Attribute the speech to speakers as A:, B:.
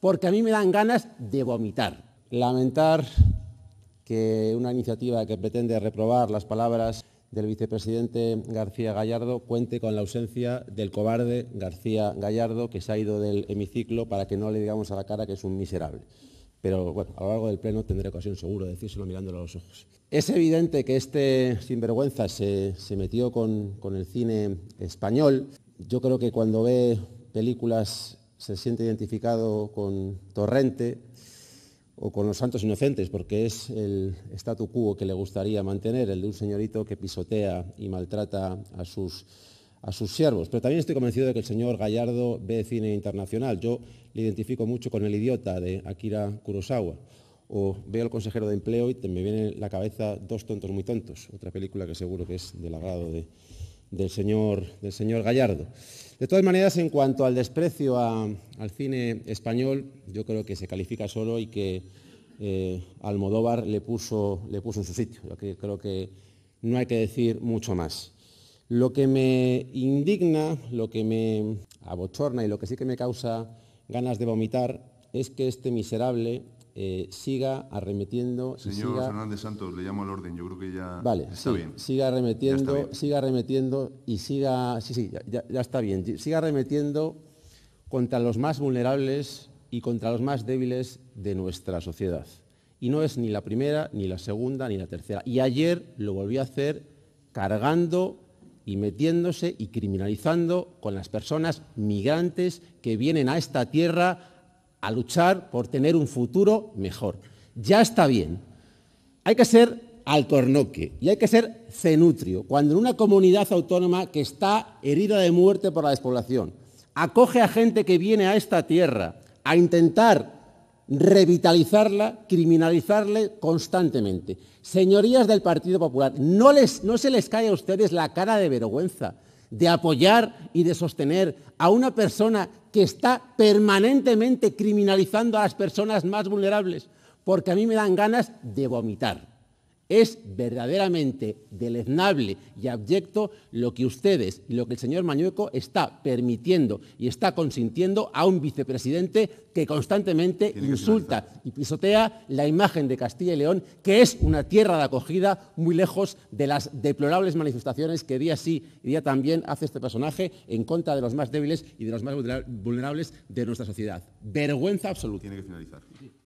A: porque a mí me dan ganas de vomitar. Lamentar que una iniciativa que pretende reprobar las palabras del vicepresidente García Gallardo cuente con la ausencia del cobarde García Gallardo, que se ha ido del hemiciclo para que no le digamos a la cara que es un miserable. Pero bueno, a lo largo del Pleno tendré ocasión seguro de decírselo mirándolo a los ojos. Es evidente que este sinvergüenza se, metió con, con el cine español. Yo creo que cuando ve películas se siente identificado con Torrente o con los santos inocentes, porque es el statu quo que le gustaría mantener, el de un señorito que pisotea y maltrata a sus, a sus siervos. Pero también estoy convencido de que el señor Gallardo ve cine internacional. Yo le identifico mucho con El idiota de Akira Kurosawa. O veo al consejero de empleo y me vienen en la cabeza Dos tontos muy tontos, otra película que seguro que es del agrado de, del señor, del señor Gallardo. De todas maneras, en cuanto al desprecio al cine español, yo creo que se califica solo y que eh, Almodóvar le puso, le puso en su sitio. creo que no hay que decir mucho más. Lo que me indigna, lo que me abochorna y lo que sí que me causa ganas de vomitar es que este miserable eh, siga arremetiendo. Señor Fernández Santos, le llamo al orden, yo creo que ya está bien. Siga arremetiendo, siga arremetiendo y siga. Sí, sí, ya, ya, está bien. Siga arremetiendo contra los más vulnerables y contra los más débiles de nuestra sociedad. Y no es ni la primera, ni la segunda, ni la tercera. Y ayer lo volvió a hacer cargando y metiéndose y criminalizando con las personas migrantes que vienen a esta tierra a luchar por tener un futuro mejor. Ya está bien. Hay que ser alcornoque y hay que ser cenutrio. Cuando una comunidad autónoma que está herida de muerte por la despoblación, acoge a gente que viene a esta tierra a intentar revitalizarla, criminalizarle constantemente. Señorías del Partido Popular, no, no se les cae a ustedes la cara de vergüenza de apoyar y de sostener a una persona que está permanentemente criminalizando a las personas más vulnerables, porque a mí me dan ganas de vomitar. Es verdaderamente deleznable y abyecto lo que ustedes y lo que el señor Mañueco está permitiendo y está consintiendo a un vicepresidente que constantemente insulta y pisotea la imagen de Castilla y León, que es una tierra de acogida muy lejos de las deplorables manifestaciones que día sí y día también hace este personaje en contra de los más débiles y de los más vulnerables de nuestra sociedad. Vergüenza absoluta. Tiene que finalizar.